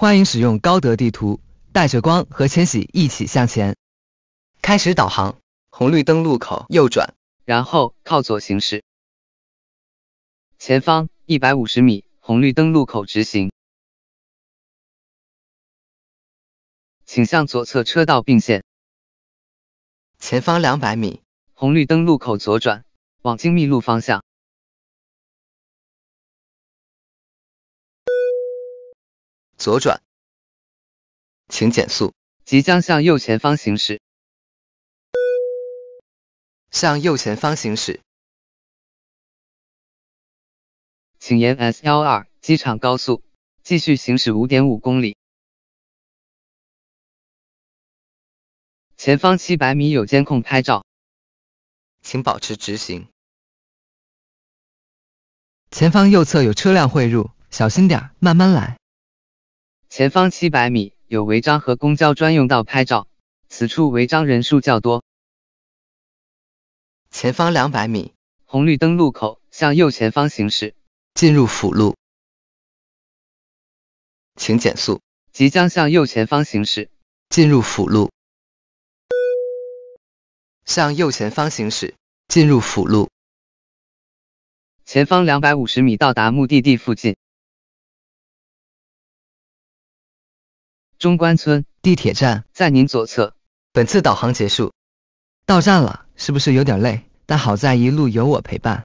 欢迎使用高德地图，带着光和千玺一起向前。开始导航，红绿灯路口右转，然后靠左行驶。前方一百五十米红绿灯路口直行，请向左侧车道并线。前方两百米红绿灯路口左转，往精密路方向。左转，请减速，即将向右前方行驶。向右前方行驶，请沿 S 幺二机场高速继续行驶五点五公里，前方七百米有监控拍照，请保持直行。前方右侧有车辆汇入，小心点，慢慢来。前方七百米有违章和公交专用道拍照，此处违章人数较多。前方两百米红绿灯路口，向右前方行驶，进入辅路，请减速。即将向右前方行驶，进入辅路。向右前方行驶，进入辅路。前方两百五十米到达目的地附近。中关村地铁站在您左侧。本次导航结束，到站了，是不是有点累？但好在一路有我陪伴。